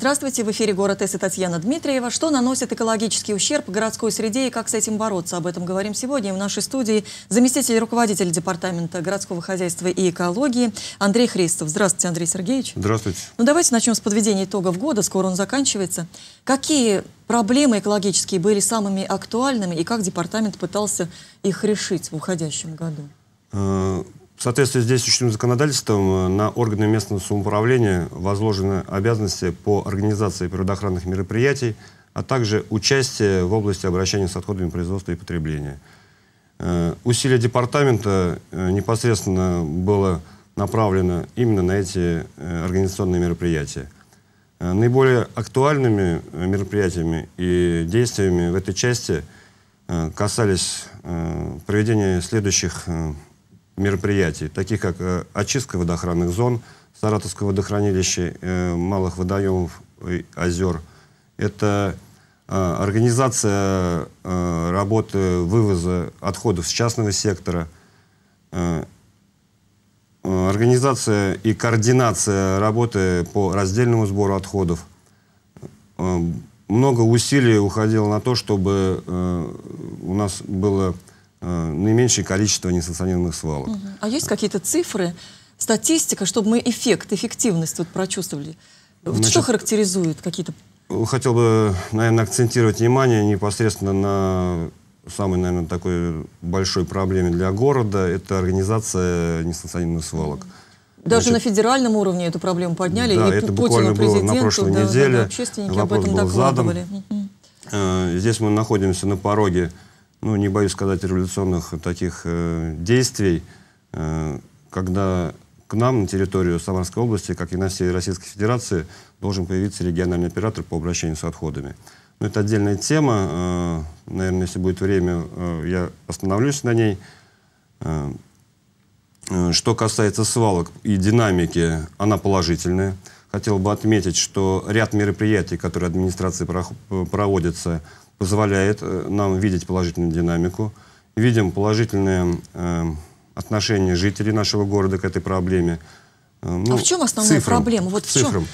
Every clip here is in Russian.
Здравствуйте, в эфире «Город С» и Татьяна Дмитриева. Что наносит экологический ущерб городской среде и как с этим бороться? Об этом говорим сегодня. В нашей студии заместитель руководителя Департамента городского хозяйства и экологии Андрей Христов. Здравствуйте, Андрей Сергеевич. Здравствуйте. Ну давайте начнем с подведения итогов года, скоро он заканчивается. Какие проблемы экологические были самыми актуальными и как департамент пытался их решить в уходящем году? Э, в соответствии с действующим законодательством э, на органы местного самоуправления возложены обязанности по организации природоохранных мероприятий, а также участие в области обращения с отходами производства и потребления. Э, усилия департамента э, непосредственно было направлено именно на эти организационные мероприятия. Наиболее актуальными мероприятиями и действиями в этой части касались проведения следующих мероприятий мероприятий, таких как э, очистка водоохранных зон, Саратовского водохранилища, э, малых водоемов, озер. Это э, организация работы вывоза отходов с частного сектора, организация и координация работы по раздельному сбору отходов. Много усилий уходило на то, чтобы у нас было Э, наименьшее количество несанкционированных свалок. А есть какие-то цифры, статистика, чтобы мы эффект, эффективность вот прочувствовали? Значит, Что характеризует какие-то... Хотел бы, наверное, акцентировать внимание непосредственно на самой, наверное, такой большой проблеме для города – это организация несанкционированных свалок. Даже Значит, на федеральном уровне эту проблему подняли. Да, и это буквально было на прошлой да, неделе. Да, общественники Вопрос об этом был задан. Э, здесь мы находимся на пороге ну, не боюсь сказать, революционных таких э, действий, э, когда к нам на территорию Самарской области, как и на всей Российской Федерации, должен появиться региональный оператор по обращению с отходами. Но ну, это отдельная тема. Э, наверное, если будет время, э, я остановлюсь на ней. Э, э, что касается свалок и динамики, она положительная. Хотел бы отметить, что ряд мероприятий, которые администрации э, проводятся, позволяет э, нам видеть положительную динамику, видим положительное э, отношение жителей нашего города к этой проблеме. Ну, а в ну, чем основная цифрам, проблема? Вот в цифрам.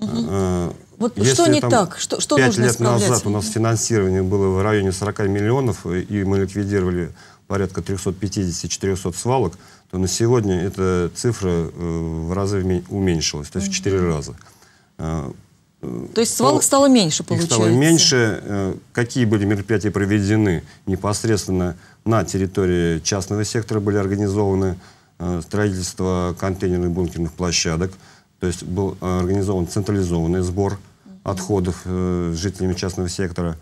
Чем? Угу. Вот Если что не там, так? Что, что 5 нужно лет исправлять? назад у нас финансирование было в районе 40 миллионов, и мы ликвидировали порядка 350-400 свалок, то на сегодня эта цифра в разы уменьшилась, то есть в 4 раза. То есть свалок то стало меньше, получается? Их стало меньше. Э, какие были мероприятия проведены непосредственно на территории частного сектора? Были организованы э, строительство контейнерных бункерных площадок. То есть был э, организован централизованный сбор отходов жителями частного сектора.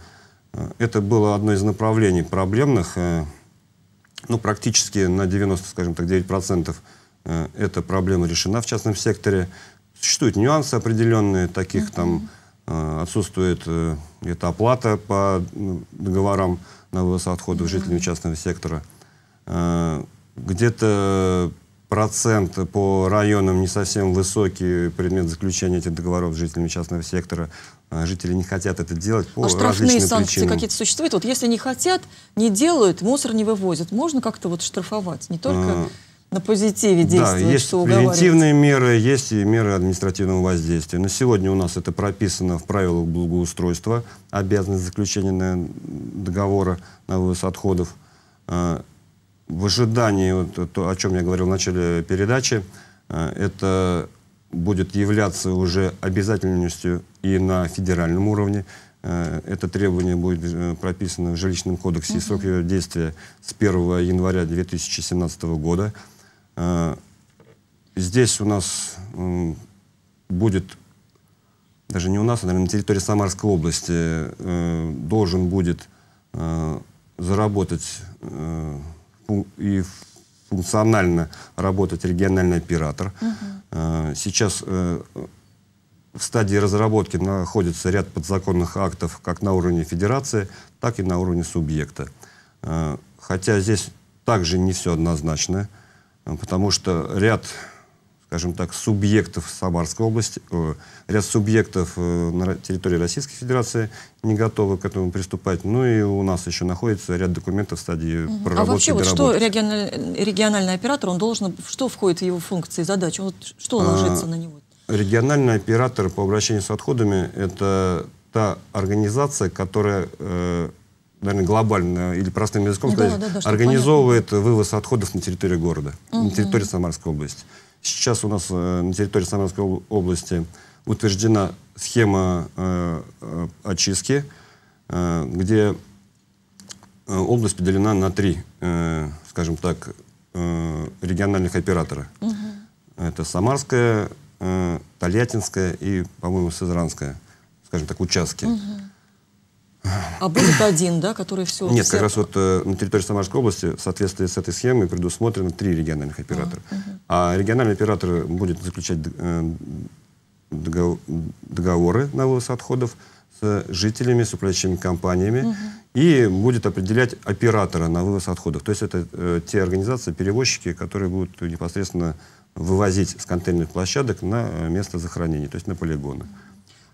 Это было одно из направлений проблемных. Ну, практически на 90, скажем так, 9% эта проблема решена в частном секторе существуют нюансы определенные, таких там э, отсутствует э, это оплата по ну, договорам на вывоз отходов жителям частного сектора. Э, где-то процент по районам не совсем высокий предмет заключения этих договоров с жителями частного сектора. Жители не хотят это делать по а штрафные санкции какие-то существуют? Вот если не хотят, не делают, мусор не вывозят, можно как-то вот штрафовать? Не только на позитиве действовать, да, есть превентивные меры, есть и меры административного воздействия. На сегодня у нас это прописано в правилах благоустройства, обязанность заключения договора на вывоз отходов. А, в ожидании, вот, то, о чем я говорил в начале передачи, а, это будет являться уже обязательностью и на федеральном уровне. А, это требование будет э, прописано в жилищном кодексе, и срок ее действия с 1 января 2017 года. А, здесь у нас будет, даже не у нас, а наверное, на территории Самарской области э, должен будет э, заработать э, и функционально работать региональный оператор. Угу. Сейчас в стадии разработки находится ряд подзаконных актов как на уровне федерации, так и на уровне субъекта. А, хотя здесь также не все однозначно. Э, потому что ряд, скажем так, субъектов Самарской области, э, ряд субъектов э, на территории Российской Федерации не готовы к этому приступать. Ну и у нас еще находится ряд документов в стадии угу. проработки. А вообще, вот что региональный, региональный оператор, он должен, что входит в его функции, задачи, вот что а, ложится а, на него? Региональный оператор по обращению с отходами – это та организация, которая э, наверное, глобально или простым языком ну сказать, да, да, организовывает понятно. вывоз отходов на территории города, угу. на территории Самарской области. Сейчас у нас э, на территории Самарской области утверждена схема э, э очистки, э, где э, область поделена на три, э, скажем так, э, региональных оператора. Угу. Это Самарская, э, Тольяттинская и, по-моему, Сызранская, скажем так, участки. Угу. А будет один, да, который все... Нет, как раз вот э, на территории Самарской области в соответствии с этой схемой предусмотрено три региональных оператора. А, угу. а региональный оператор будет заключать э, договоры на вывоз отходов с жителями, с управляющими компаниями, угу. и будет определять оператора на вывоз отходов. То есть это э, те организации, перевозчики, которые будут непосредственно вывозить с контейнерных площадок на э, место захоронения, то есть на полигоны. Угу.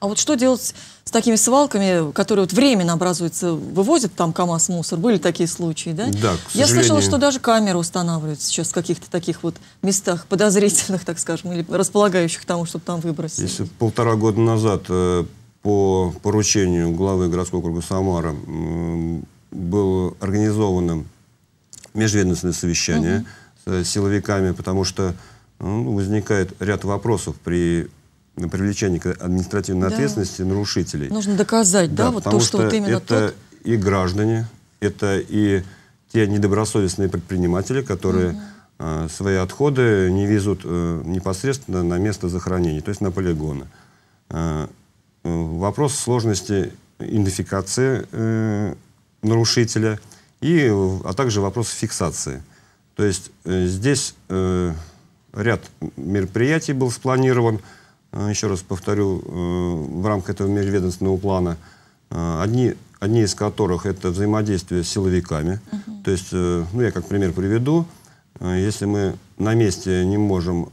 А вот что делать с такими свалками, которые вот временно образуются, вывозят там КАМАЗ мусор? Были такие случаи, да? Да, к Я слышала, что даже камеры устанавливают сейчас в каких-то таких вот местах подозрительных, так скажем, или располагающих к тому, чтобы там выбросить. Если полтора года назад э, по поручению главы городского округа Самара было организовано межведомственное совещание угу. с силовиками, потому что ну, возникает ряд вопросов при привлечение к административной да. ответственности нарушителей. Нужно доказать, да, да вот то, что, что вот именно это тот... и граждане, это и те недобросовестные предприниматели, которые угу. э, свои отходы не везут э, непосредственно на место захоронения, то есть на полигоны. Э, вопрос сложности идентификации э, нарушителя, и, а также вопрос фиксации. То есть э, здесь э, ряд мероприятий был спланирован, э, Э, еще раз повторю, э, в рамках этого межведомственного плана, э, одни, одни из которых это взаимодействие с силовиками. Угу. То есть, ну я как пример приведу, если мы на месте не можем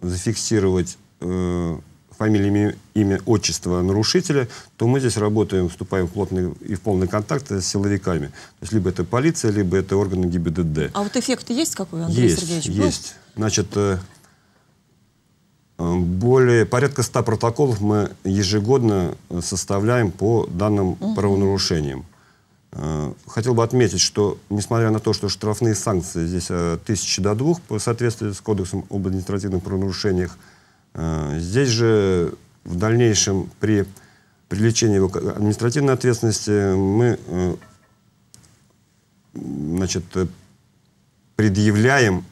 зафиксировать фамилию, имя, отчество нарушителя, то мы здесь работаем, вступаем в плотный и в полный контакт с силовиками. То есть либо это полиция, либо это органы ГИБДД. А вот эффект есть какой, Андрей есть, Сергеевич? Есть, есть. Значит, более, порядка 100 протоколов мы ежегодно э, составляем по данным угу. правонарушениям. Э, хотел бы отметить, что несмотря на то, что штрафные санкции здесь от э, тысячи до двух по соответствию с Кодексом об административных правонарушениях, здесь же в дальнейшем при привлечении его к административной ответственности мы значит, предъявляем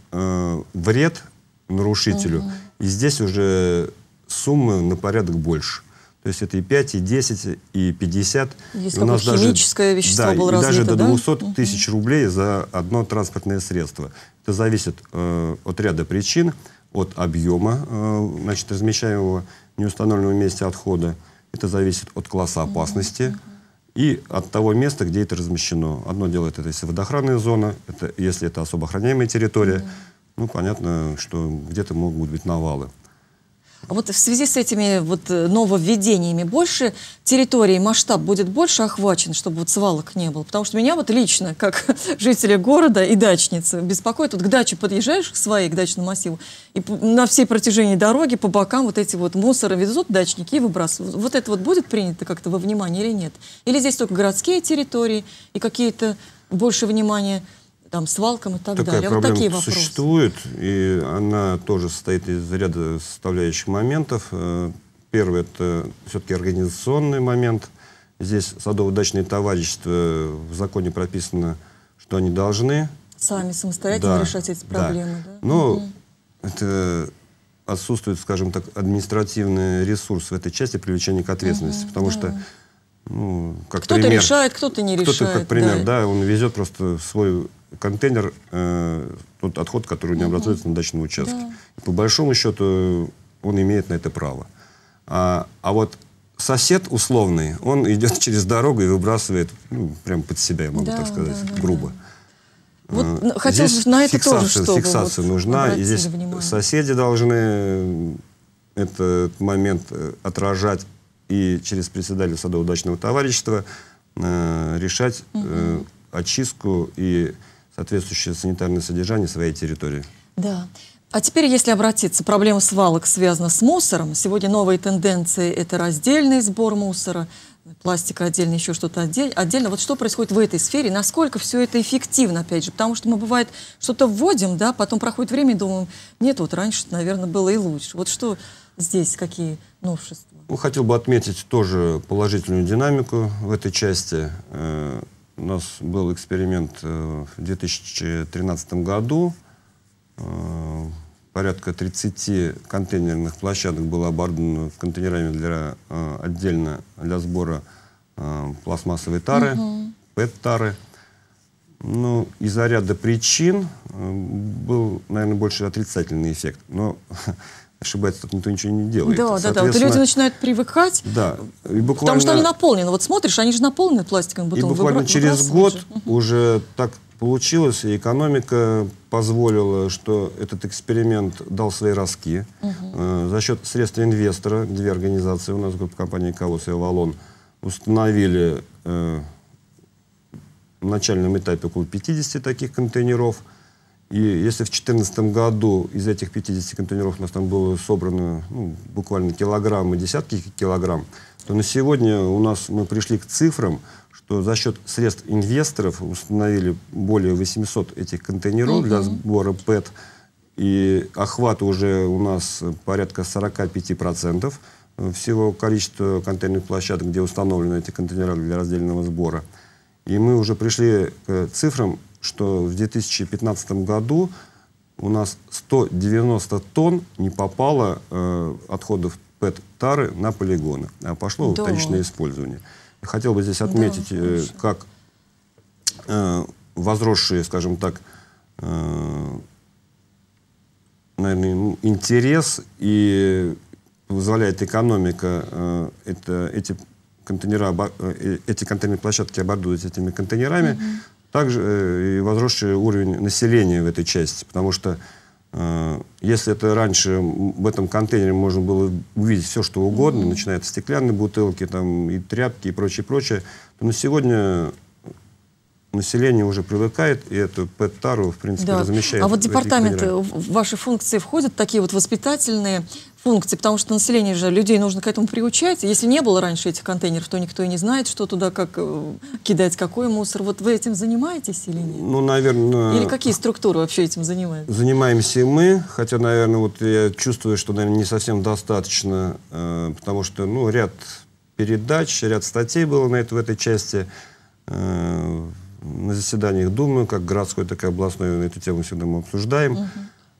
вред нарушителю. Угу и здесь уже суммы на порядок больше. То есть это и 5, и 10, и 50. Если и у нас химическое даже, вещество да, было развито, даже до 200 да? тысяч рублей за одно транспортное средство. Это зависит э, от ряда причин, от объема э, значит, размещаемого неустановленного месте отхода. Это зависит от класса опасности. Mm -hmm и от того места, где это размещено. Одно дело это если водоохранная зона, это, если это особо охраняемая территория, mm ну, понятно, что где-то могут быть навалы. А Вот в связи с этими вот э, нововведениями больше территории, масштаб будет больше охвачен, чтобы вот свалок не было? Потому что меня вот лично, как жителя города и дачницы, беспокоит. Вот к даче подъезжаешь к своей, к дачному массиву, и на всей протяжении дороги по бокам вот эти вот мусоры везут дачники и выбрасывают. Вот это вот будет принято как-то во внимание или нет? Или здесь только городские территории и какие-то больше внимания там, свалкам и так Такая далее. вот такие вопросы. существует, и она тоже состоит из ряда составляющих моментов. Э, первый — это все-таки организационный момент. Здесь садово-дачные товарищества в законе прописано, что они должны... Сами самостоятельно да, решать эти проблемы, да? да? Ну, угу. это отсутствует, скажем так, административный ресурс в этой части привлечения к ответственности, угу, потому да. что ну, как кто-то решает, кто-то не кто решает. Кто-то, как пример, да. да, он везет просто свой контейнер, э, тот отход, который не образуется на дачном участке. Да. По большому счету э, он имеет на это право. А, а вот сосед условный, он идет через дорогу и выбрасывает, ну, прям под себя, я могу да, так сказать, да, да, грубо. Вот а, хотелось здесь на это фиксация, тоже, чтобы фиксация вот нужна, и здесь внимание. соседи должны э, этот момент отражать и через председателя садоудачного товарищества э, решать угу. э, очистку и соответствующее санитарное содержание своей территории. Да. А теперь, если обратиться, проблема свалок связана с мусором. Сегодня новые тенденции – это раздельный сбор мусора, пластика отдельно, еще что-то отдель, отдельно. Вот что происходит в этой сфере, насколько все это эффективно, опять же, потому что мы, бывает, что-то вводим, да, потом проходит время и думаем, нет, вот раньше, наверное, было и лучше. Вот что здесь, какие новшества? Ну, хотел бы отметить тоже положительную динамику в этой части. Э, у нас был эксперимент э, в 2013 году. Э, порядка 30 контейнерных площадок было оборудовано контейнерами для, э, отдельно для сбора пластмассовой тары, угу. ПЭТ-тары. Ну, из-за ряда причин был, наверное, больше отрицательный эффект. Но ошибается, так никто ничего не делает. Да, да, да. Вот люди начинают привыкать. Да. И буквально, потому что они наполнены. Вот смотришь, они же наполнены пластиковым бутылками. И буквально выбра... через год же. уже так получилось, и экономика позволила, что этот эксперимент дал свои ростки. Угу. Э, за счет средств инвестора, две организации у нас, группа компании «Колосс» и «Авалон», установили э, в начальном этапе около 50 таких контейнеров – и если в 2014 году из этих 50 контейнеров у нас там было собрано ну, буквально килограммы, десятки килограмм, то на сегодня у нас мы пришли к цифрам, что за счет средств инвесторов установили более 800 этих контейнеров угу. для сбора ПЭТ, и охват уже у нас порядка 45% всего количества контейнерных площадок, где установлены эти контейнеры для раздельного сбора. И мы уже пришли к цифрам что в 2015 году у нас 190 тонн не попало э, отходов ПЭТ-тары на полигоны, а пошло да. в вторичное использование. Хотел бы здесь отметить, да, э, как э, возросшие, скажем так, э, наверное, интерес и позволяет экономика э, это, эти контейнера, э, э, эти контейнерные площадки оборудовать этими контейнерами, mm -hmm также э, и возросший уровень населения в этой части, потому что э, если это раньше в этом контейнере можно было увидеть все, что угодно, начиная от стеклянной бутылки, там, и тряпки, и прочее, прочее, то на сегодня население уже привыкает, и эту ПЭТ-тару, в принципе, да. размещает. А вот департаменты, в ваши функции входят такие вот воспитательные, функций, потому что население же, людей нужно к этому приучать. Если не было раньше этих контейнеров, то никто и не знает, что туда, как э, кидать, какой мусор. Вот вы этим занимаетесь или нет? Ну, наверное... Или какие структуры вообще этим занимаются? Занимаемся и мы, хотя, наверное, вот я чувствую, что, наверное, не совсем достаточно, э, потому что, ну, ряд передач, ряд статей было на это, в этой части. Э, на заседаниях Думы, как городской, так и областной, эту тему всегда мы обсуждаем. Uh -huh.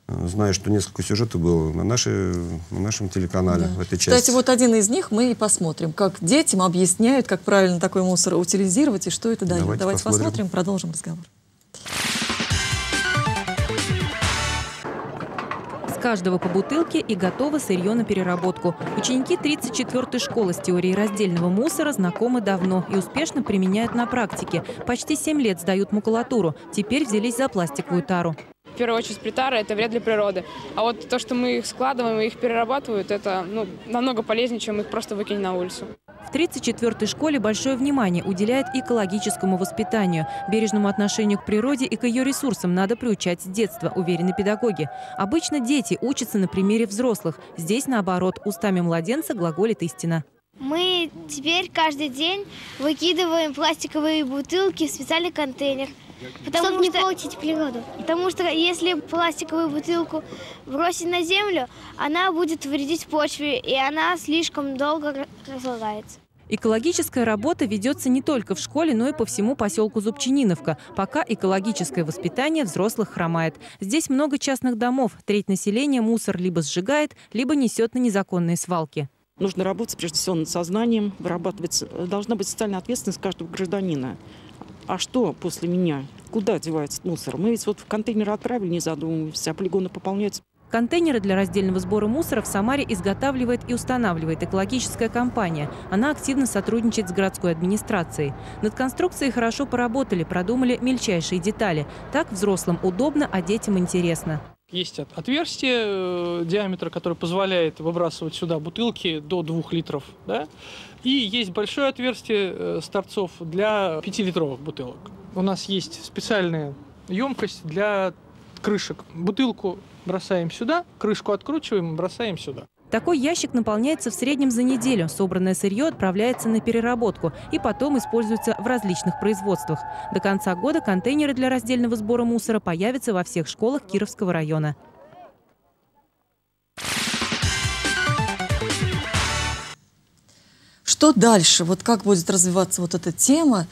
Э, знаю, что несколько сюжетов было на, нашей, на нашем телеканале да. в этой части. Кстати, вот один из них мы и посмотрим, как детям объясняют, как правильно такой мусор утилизировать и что это дает. Давайте, Давайте посмотрим. посмотрим, продолжим разговор. каждого по бутылке и готово сырье на переработку. Ученики 34-й школы с теорией раздельного мусора знакомы давно и успешно применяют на практике. Почти 7 лет сдают макулатуру, теперь взялись за пластиковую тару в первую очередь притары, это вред для природы. А вот то, что мы их складываем и их перерабатывают, это ну, намного полезнее, чем их просто выкинь на улицу. В 34-й школе большое внимание уделяет экологическому воспитанию. Бережному отношению к природе и к ее ресурсам надо приучать с детства, уверены педагоги. Обычно дети учатся на примере взрослых. Здесь, наоборот, устами младенца глаголит истина. Мы теперь каждый день выкидываем пластиковые бутылки в специальный контейнер – Потому чтобы не что... получить природу. Потому что если пластиковую бутылку бросить на землю, она будет вредить почве, и она слишком долго разлагается. Экологическая работа ведется не только в школе, но и по всему поселку Зубчининовка. Пока экологическое воспитание взрослых хромает. Здесь много частных домов. Треть населения мусор либо сжигает, либо несет на незаконные свалки. Нужно работать, прежде всего, над сознанием, вырабатывать. Э, должна быть социальная ответственность каждого гражданина. А что после меня? Куда девается мусор? Мы ведь вот в контейнер отправили, не задумываясь, а полигоны пополняются. Контейнеры для раздельного сбора мусора в Самаре изготавливает и устанавливает экологическая компания. Она активно сотрудничает с городской администрацией. Над конструкцией хорошо поработали, продумали мельчайшие детали. Так взрослым удобно, а детям интересно. Есть отверстие э, диаметра, которое позволяет выбрасывать сюда бутылки до 2 литров. Да? И есть большое отверстие э, с торцов для 5-литровых бутылок. У нас есть специальная емкость для крышек. Бутылку бросаем сюда, крышку откручиваем и бросаем сюда. Такой ящик наполняется в среднем за неделю. Собранное сырье отправляется на переработку и потом используется в различных производствах. До конца года контейнеры для раздельного сбора мусора появятся во всех школах Кировского района. Что дальше? Вот как будет развиваться вот эта тема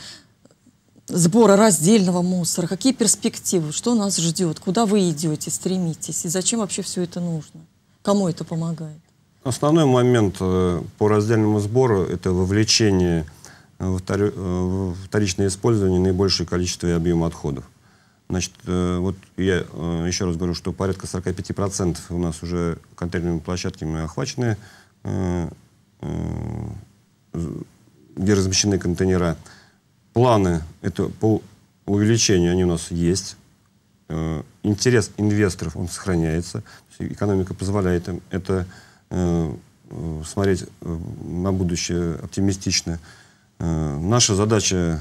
сбора раздельного мусора? Какие перспективы? Что нас ждет? Куда вы идете, стремитесь? И зачем вообще все это нужно? Кому это помогает? Основной момент э, по раздельному сбору – это вовлечение э, э, в вторичное использование наибольшее количество и объем отходов. Значит, вот я еще раз говорю, что порядка 45% у нас уже контейнерными площадками охвачены, где размещены контейнера. Планы это по увеличению, они у нас есть. Интерес инвесторов, он сохраняется. Экономика позволяет им это Э, э, смотреть э, на будущее оптимистично. Наша задача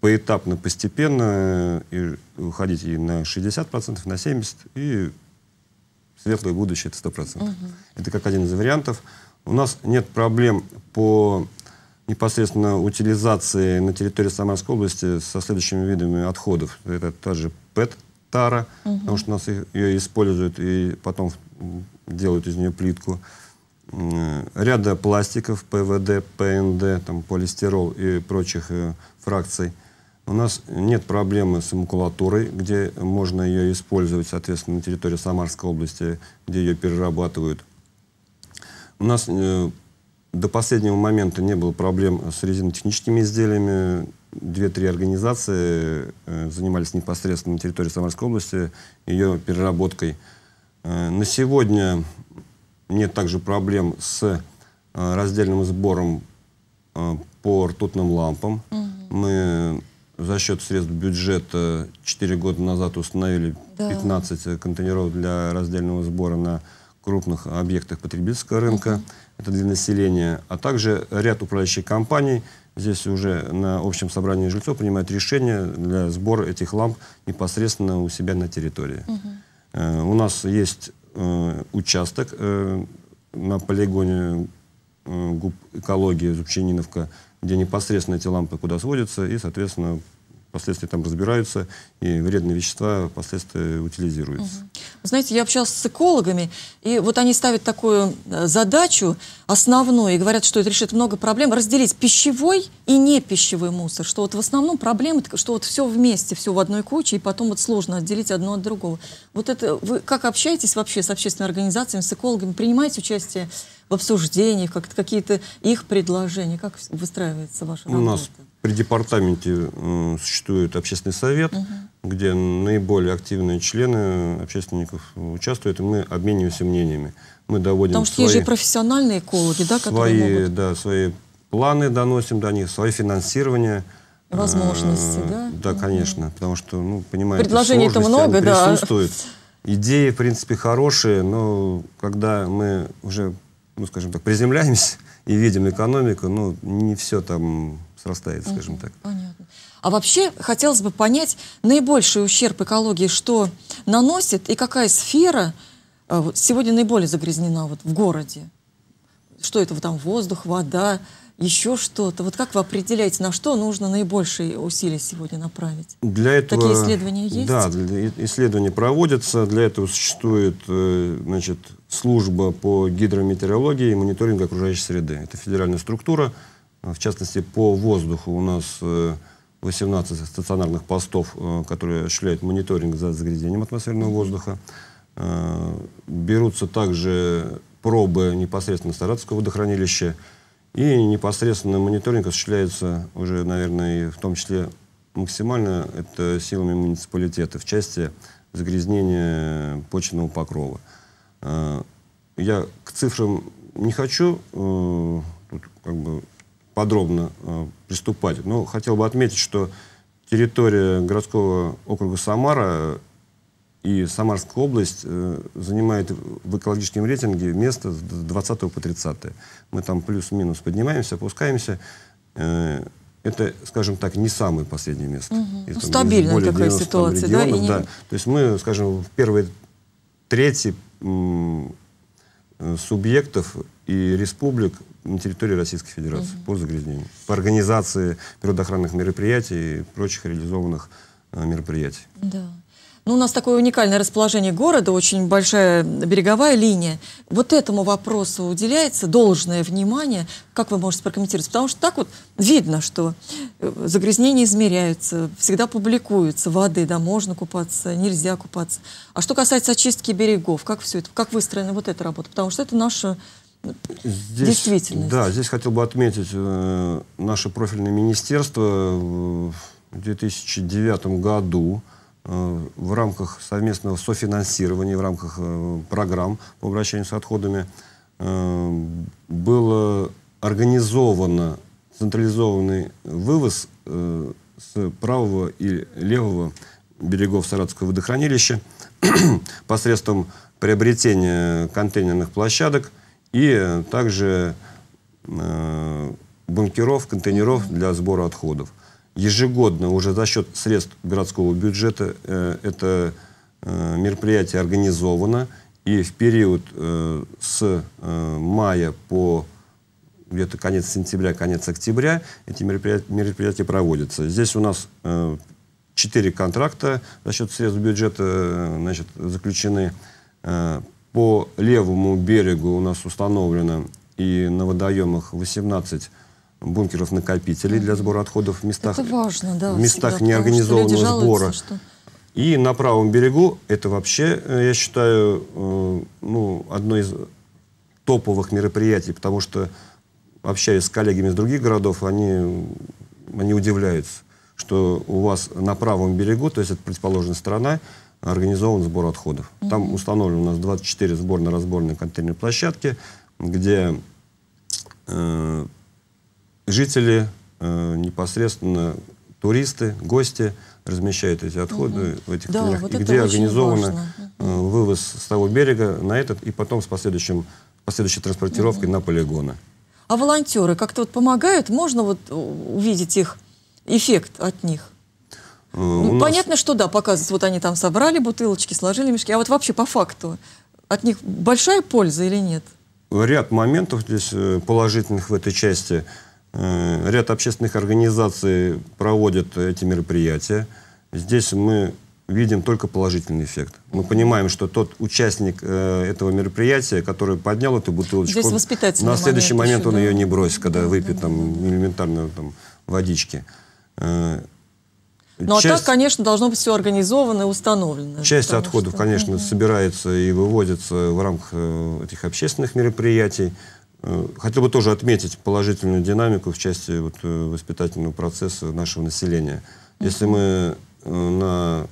поэтапно, постепенно и уходить и на 60%, на 70%, и светлое будущее — это 100%. Угу. Это как один из вариантов. У нас нет проблем по непосредственно утилизации на территории Самарской области со следующими видами отходов. Это та же ПЭТ-тара, угу. потому что у нас ее используют и потом делают из нее плитку. Э, ряда пластиков ПВД, ПНД, там, полистирол и прочих э, фракций. У нас нет проблемы с макулатурой, где можно ее использовать, соответственно, на территории Самарской области, где ее перерабатывают. У нас э, до последнего момента не было проблем с резинотехническими изделиями. Две-три организации э, занимались непосредственно на территории Самарской области ее переработкой. Э, на сегодня нет также проблем с э, раздельным сбором э, по ртутным лампам. Угу. Мы за счет средств бюджета 4 года назад установили да. 15 контейнеров для раздельного сбора на крупных объектах потребительского рынка, угу. это для населения, а также ряд управляющих компаний здесь уже на общем собрании жильцов принимают решение для сбора этих ламп непосредственно у себя на территории. Угу. Э, у нас есть э, участок э, на полигоне губ экологии Зубчининовка, где непосредственно эти лампы куда сводятся, и, соответственно, последствия там разбираются, и вредные вещества последствия утилизируются. Угу. знаете, я общалась с экологами, и вот они ставят такую э, задачу основную, и говорят, что это решит много проблем, разделить пищевой и не пищевой мусор, что вот в основном проблема, что вот все вместе, все в одной куче, и потом вот сложно отделить одно от другого. Вот это, вы как общаетесь вообще с общественными организациями, с экологами, принимаете участие в обсуждениях, как какие-то их предложения? Как выстраивается ваша работа? У нас при департаменте существует общественный совет, угу. где наиболее активные члены общественников участвуют, и мы обмениваемся мнениями. Мы доводим Потому что свои, есть же профессиональные экологи, да, которые свои, могут... Да, свои планы доносим до них, свои финансирование. Э, Возможности, э, да? Да, угу. конечно, потому что, ну, понимаете, предложений это много, присутствует. да. Идеи, в принципе, хорошие, но когда мы уже ну, скажем так, приземляемся и видим экономику, ну, не все там срастается, скажем так. Понятно. А вообще хотелось бы понять наибольший ущерб экологии, что наносит и какая сфера э, сегодня наиболее загрязнена вот в городе? Что это там воздух, вода, еще что-то? Вот как вы определяете, на что нужно наибольшие усилия сегодня направить? Для этого, Такие исследования есть? Да, исследования проводятся. Для этого существует э, значит, служба по гидрометеорологии и мониторингу окружающей среды. Это федеральная структура. А, в частности, по воздуху у нас 18 э, стационарных постов, э, которые осуществляют мониторинг за загрязнением атмосферного воздуха. А, берутся также пробы непосредственно Саратовского водохранилища, и непосредственно мониторинг осуществляется уже, наверное, в том числе максимально это силами муниципалитета в части загрязнения почвенного покрова. Э, я к цифрам не хочу э, тут как бы подробно э, приступать, но хотел бы отметить, что территория городского округа Самара и Самарская область э, занимает в экологическом рейтинге место с 20 по 30. Мы там плюс-минус поднимаемся, опускаемся. Э, это, скажем так, не самое последнее место. Угу. Ну, это, Стабильная такая ситуация, регионов, да? И не... То есть мы, скажем, в первые трети э, субъектов и республик на территории Российской Федерации угу. по загрязнению, по организации природоохранных мероприятий и прочих реализованных э, мероприятий. Да. Ну, у нас такое уникальное расположение города, очень большая береговая линия. Вот этому вопросу уделяется должное внимание. Как вы можете прокомментировать? Потому что так вот видно, что э, загрязнения измеряются, всегда публикуются воды, да, можно купаться, нельзя купаться. А что касается очистки берегов, как все это, как выстроена вот эта работа? Потому что это наша ну, Здесь, действительность. Да, здесь хотел бы отметить э, наше профильное министерство в 2009 году Э, в рамках совместного софинансирования, в рамках э, программ по обращению с отходами э, было организовано централизованный вывоз с правого и левого берегов Саратовского водохранилища посредством приобретения контейнерных площадок и также бункеров, контейнеров для сбора отходов ежегодно уже за счет средств городского бюджета э, это э, мероприятие организовано. И в период э, с э, мая по где-то конец сентября, конец октября эти мероприятия, мероприятия проводятся. Здесь у нас э, 4 контракта за счет средств бюджета э, значит, заключены. Э, по левому берегу у нас установлено и на водоемах 18 бункеров-накопителей для сбора отходов в местах, это важно, да, в местах всегда, неорганизованного жалуются, сбора. Что... И на правом берегу это вообще, э, я считаю, э, ну, одно из топовых мероприятий, потому что, общаясь с коллегами из других городов, они, они удивляются, что у вас на правом берегу, то есть это предположенная сторона, организован сбор отходов. Mm -hmm. Там установлено у нас 24 сборно-разборные контейнерные площадки, где э, жители, э, непосредственно туристы, гости размещают эти отходы угу. в этих да, камнях, вот и где организован э, вывоз с того берега на этот, и потом с последующим, последующей транспортировкой угу. на полигоны. А волонтеры как-то вот помогают? Можно вот увидеть их эффект от них? Э, ну, нас... Понятно, что да, показывают. Вот они там собрали бутылочки, сложили мешки. А вот вообще по факту от них большая польза или нет? Ряд моментов здесь э, положительных в этой части – Э, ряд общественных организаций проводят эти мероприятия. Здесь мы видим только положительный эффект. Мы понимаем, что тот участник э, этого мероприятия, который поднял эту бутылочку, на следующий момент, момент он да. ее не бросит, когда да, выпьет да, там да. элементарно там, водички. Э, ну часть, а так, конечно, должно быть все организовано и установлено. Часть отходов, что... конечно, угу. собирается и выводится в рамках э, этих общественных мероприятий. Э, хотел бы тоже отметить положительную динамику в части вот, э, воспитательного процесса нашего населения. Если мы э, на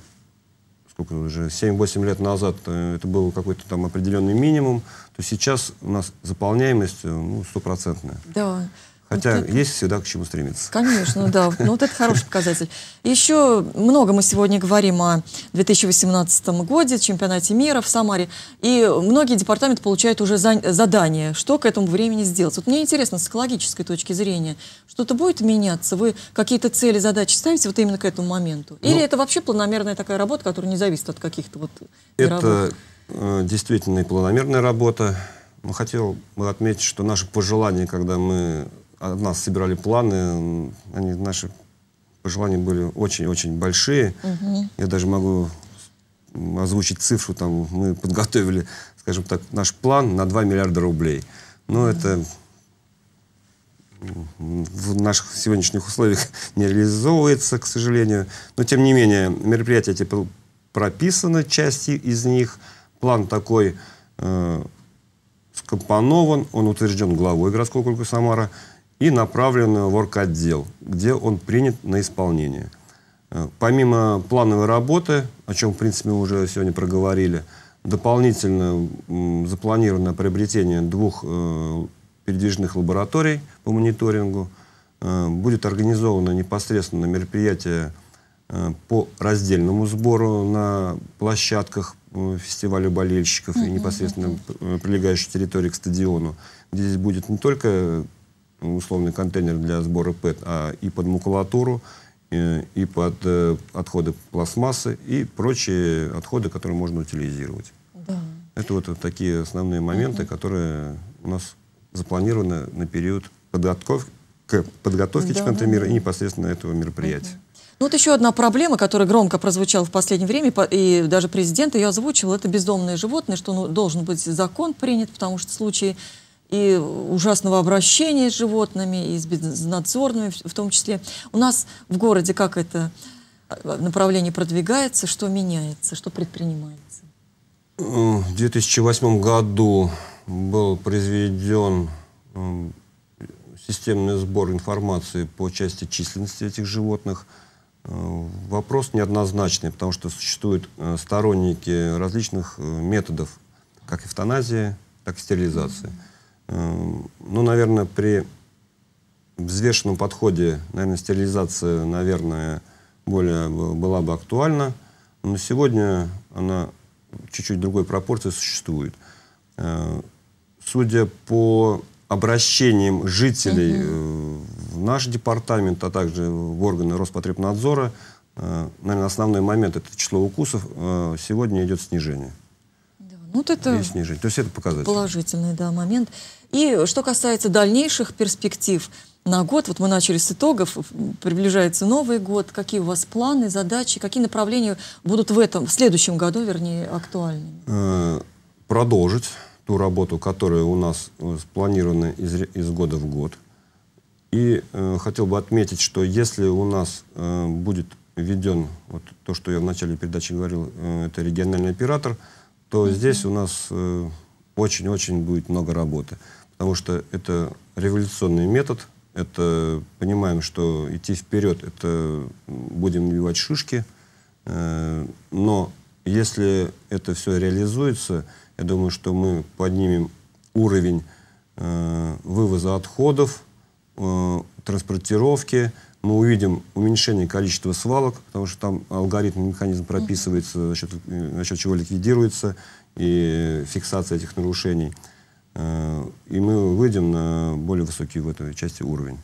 сколько уже, 7-8 лет назад это был какой-то там определенный минимум, то сейчас у нас заполняемость ну, стопроцентная. Да. Хотя это... есть всегда к чему стремиться. Конечно, да. Ну, вот это хороший показатель. Еще много мы сегодня говорим о 2018 годе, чемпионате мира в Самаре. И многие департаменты получают уже за... задание, что к этому времени сделать. Вот мне интересно, с экологической точки зрения, что-то будет меняться? Вы какие-то цели, задачи ставите вот именно к этому моменту? Или ну, это вообще планомерная такая работа, которая не зависит от каких-то вот Это э, действительно и планомерная работа. Мы хотел бы отметить, что наше пожелание, когда мы от нас собирали планы, они, наши пожелания были очень-очень большие. Угу. Я даже могу озвучить цифру, там, мы подготовили, скажем так, наш план на 2 миллиарда рублей. Но это в наших сегодняшних условиях не реализовывается, к сожалению. Но, тем не менее, мероприятия типа, прописаны, части из них. План такой э, скомпонован, он утвержден главой городского округа Самара и направлен в орг-отдел, где он принят на исполнение. Э, помимо плановой работы, о чем, в принципе, мы уже сегодня проговорили, дополнительно запланировано приобретение двух э, передвижных лабораторий по мониторингу. Э, будет организовано непосредственно мероприятие по раздельному сбору на площадках фестиваля болельщиков mm -hmm. и непосредственно прилегающей территории к стадиону. Здесь будет не только условный контейнер для сбора ПЭТ, а и под макулатуру, и, и под э, отходы пластмассы и прочие отходы, которые можно утилизировать. Да. Это вот такие основные моменты, угу. которые у нас запланированы на период подготовки, к подготовке да, чемпионата да, мира да. и непосредственно этого мероприятия. Ну вот еще одна проблема, которая громко прозвучала в последнее время, и даже президент ее озвучил, это бездомные животные, что ну, должен быть закон принят, потому что в случае и ужасного обращения с животными, и с безнадзорными в том числе. У нас в городе как это э, направление продвигается, что меняется, что предпринимается? В 2008 году был произведен системный сбор информации по части численности этих животных. Э, вопрос неоднозначный, потому что существуют э, сторонники различных методов, как эвтаназии, так и стерилизации. Mm -hmm. Э, ну, наверное, при взвешенном подходе, наверное, стерилизация, наверное, более была бы актуальна. Но сегодня она чуть-чуть другой пропорции существует. Э, судя по обращениям жителей угу. в наш департамент, а также в органы Роспотребнадзора, наверное, основной момент – это число укусов. Сегодня идет снижение. Вот это и снижение. То есть это показатель. Положительный да, момент. И что касается дальнейших перспектив на год, вот мы начали с итогов, приближается Новый год, какие у вас планы, задачи, какие направления будут в этом, в следующем году, вернее, актуальными? Э, продолжить ту работу, которая у нас э, спланирована из, из года в год. И э, хотел бы отметить, что если у нас э, будет введен, вот то, что я в начале передачи говорил, э, это региональный оператор – то здесь у нас э, очень-очень будет много работы. Потому что это революционный метод, это понимаем, что идти вперед, это будем набивать шишки. Э, но если это все реализуется, я думаю, что мы поднимем уровень э, вывоза отходов, транспортировки, мы увидим уменьшение количества свалок, потому что там алгоритм, механизм прописывается, за счет, за э, счет чего ликвидируется и фиксация этих нарушений. Э, и мы выйдем на более высокий в этой части уровень.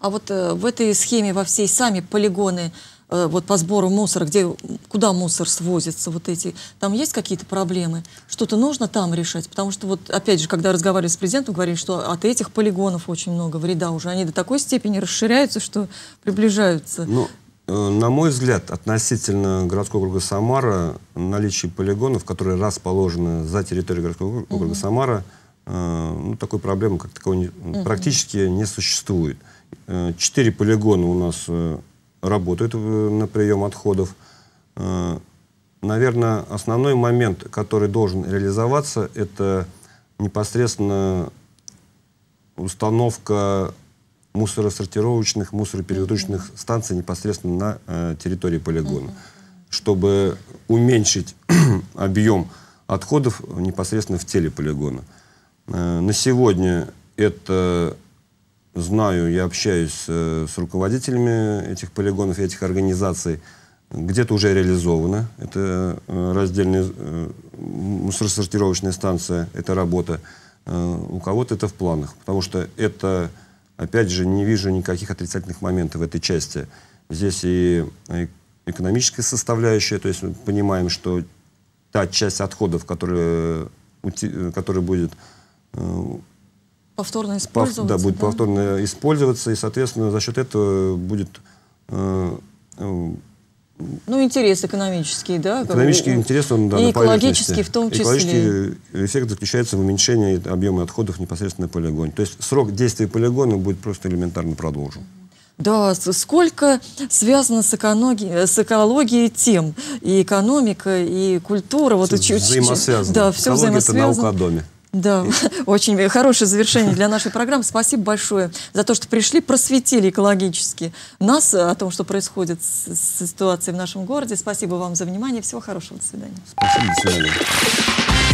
А вот э, в этой схеме во всей сами полигоны Э, вот по сбору мусора, где, куда мусор свозится, вот эти, там есть какие-то проблемы? Что-то нужно там решать? Потому что вот, опять же, когда разговаривали с президентом, говорили, что от этих полигонов очень много вреда уже. Они до такой степени расширяются, что приближаются. Ну, э, на мой взгляд, относительно городского округа Самара, наличие полигонов, которые расположены за территорией городского округа угу. Самара, э, ну, такой проблемы как такого угу. практически не существует. Э, четыре полигона у нас э, работают э, на прием отходов. Э, наверное, основной момент, который должен реализоваться, это непосредственно установка мусоросортировочных, мусороперевозочных mm -hmm. станций непосредственно на э, территории полигона, mm -hmm. чтобы уменьшить объем отходов непосредственно в теле полигона. Э, на сегодня это знаю, я общаюсь э, с руководителями этих полигонов и этих организаций. Где-то уже реализовано. Это э, раздельная э, мусоросортировочная станция, это работа. Э, у кого-то это в планах, потому что это, опять же, не вижу никаких отрицательных моментов в этой части. Здесь и э, экономическая составляющая, то есть мы понимаем, что та часть отходов, которая, э, э, которые будет повторно использоваться. Да, будет да? повторно использоваться, и, соответственно, за счет этого будет... Э, э ну, интерес экономический, да? Экономический ну, интерес, он, да, И экологический в том числе. Экологический эффект заключается в уменьшении объема отходов непосредственно на полигоне. То есть срок действия полигона будет просто элементарно продолжен. Да, сколько связано с, экологией, с экологией тем, и экономика, и культура. Вот, все взаимосвязано. Да, все Экология взаимосвязано. это наука о доме. Да, очень хорошее завершение для нашей программы. Спасибо большое за то, что пришли, просветили экологически нас э, о том, что происходит с, с ситуацией в нашем городе. Спасибо вам за внимание. Всего хорошего. До свидания. Спасибо. До свидания.